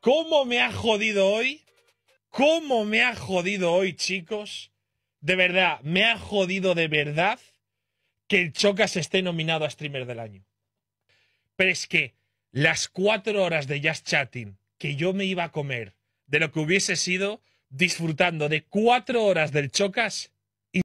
¿Cómo me ha jodido hoy? ¿Cómo me ha jodido hoy, chicos? De verdad, me ha jodido de verdad que el Chocas esté nominado a Streamer del Año. Pero es que las cuatro horas de jazz Chatting que yo me iba a comer de lo que hubiese sido disfrutando de cuatro horas del Chocas